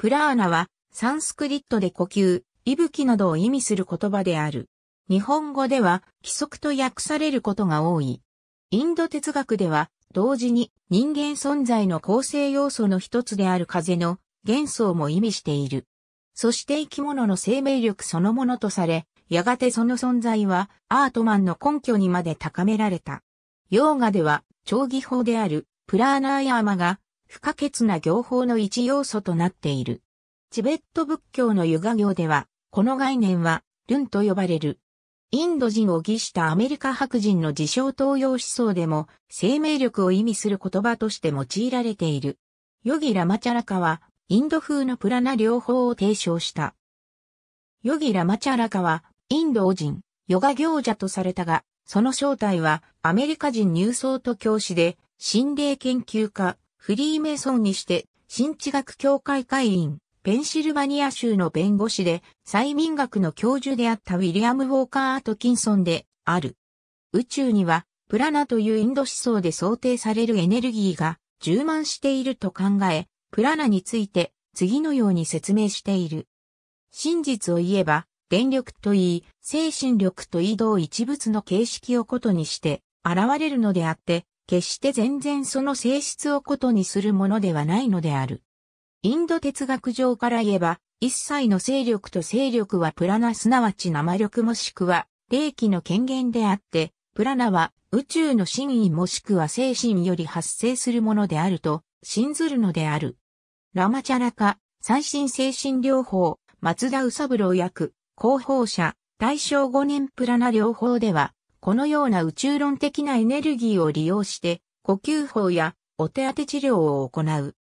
プラーナは、サンスクリットで呼吸、息吹などを意味する言葉である。日本語では、規則と訳されることが多い。インド哲学では、同時に人間存在の構成要素の一つである風の元素も意味している。そして生き物の生命力そのものとされ、やがてその存在はアートマンの根拠にまで高められた。ヨーガでは、長技法であるプラーナーヤーマが不可欠な行法の一要素となっている。チベット仏教のユガ行では、この概念は、ルンと呼ばれる。インド人を儀したアメリカ白人の自称東洋思想でも、生命力を意味する言葉として用いられている。ヨギラマチャラカは、インド風のプラナ療法を提唱した。ヨギラマチャラカは、インド人、ヨガ行者とされたが、その正体は、アメリカ人入僧と教師で、心霊研究家、フリーメイソンにして、新知学協会会員、ペンシルバニア州の弁護士で、催眠学の教授であったウィリアム・ウォーカー・アトキンソンで、ある。宇宙には、プラナというインド思想で想定されるエネルギーが充満していると考え、プラナについて次のように説明している。真実を言えば、電力といい、精神力と移動一物の形式をことにして現れるのであって、決して全然その性質をことにするものではないのである。インド哲学上から言えば、一切の勢力と勢力はプラナすなわち生力もしくは、霊気の権限であって、プラナは宇宙の真意もしくは精神より発生するものであると信ずるのである。ラマチャラカ、最新精神療法、松田宇三郎役、広報者、大正5年プラナ療法では、このような宇宙論的なエネルギーを利用して、呼吸法やお手当て治療を行う。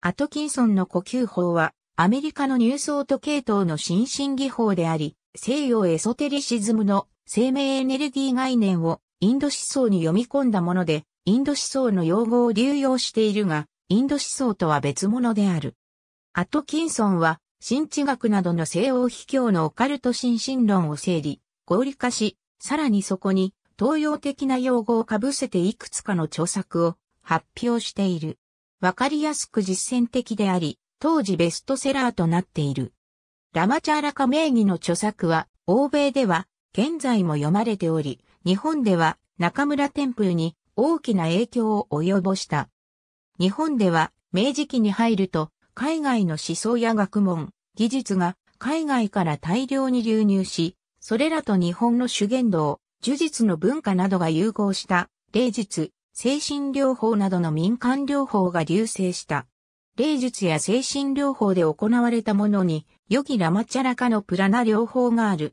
アトキンソンの呼吸法は、アメリカのニューソート系統の新進技法であり、西洋エソテリシズムの生命エネルギー概念をインド思想に読み込んだもので、インド思想の用語を流用しているが、インド思想とは別物である。アトキンソンは、新知学などの西欧秘境のオカルト心身論を整理、合理化し、さらにそこに東洋的な用語をかぶせていくつかの著作を発表している。わかりやすく実践的であり、当時ベストセラーとなっている。ラマチャーラカ名義の著作は、欧米では現在も読まれており、日本では中村天風に大きな影響を及ぼした。日本では明治期に入ると海外の思想や学問、技術が海外から大量に流入し、それらと日本の主言道、呪術の文化などが融合した、霊術、精神療法などの民間療法が流星した。霊術や精神療法で行われたものに、ヨギラマチャラカのプラナ療法がある。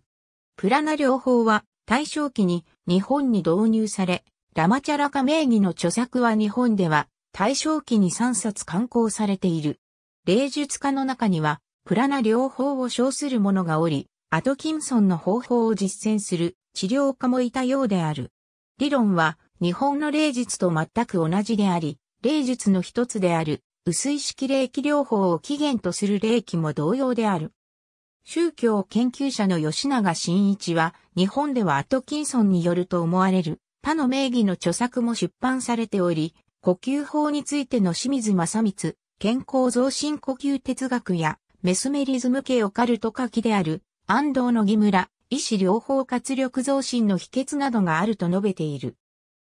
プラナ療法は、大正期に日本に導入され、ラマチャラカ名義の著作は日本では、大正期に3冊刊行されている。霊術家の中には、プラナ療法を称する者がおり、アトキンソンの方法を実践する治療家もいたようである。理論は日本の霊術と全く同じであり、霊術の一つである、薄い式霊気療法を起源とする霊気も同様である。宗教研究者の吉永真一は、日本ではアトキンソンによると思われる、他の名義の著作も出版されており、呼吸法についての清水正光、健康増進呼吸哲学や、メスメリズム系オカルト書きである、安藤の木村、医師療法活力増進の秘訣などがあると述べている。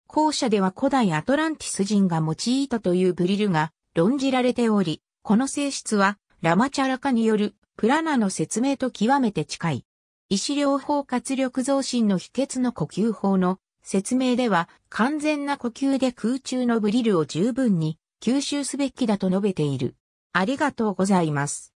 後者では古代アトランティス人が用いたというブリルが論じられており、この性質はラマチャラ化によるプラナの説明と極めて近い。医師療法活力増進の秘訣の呼吸法の説明では完全な呼吸で空中のブリルを十分に吸収すべきだと述べている。ありがとうございます。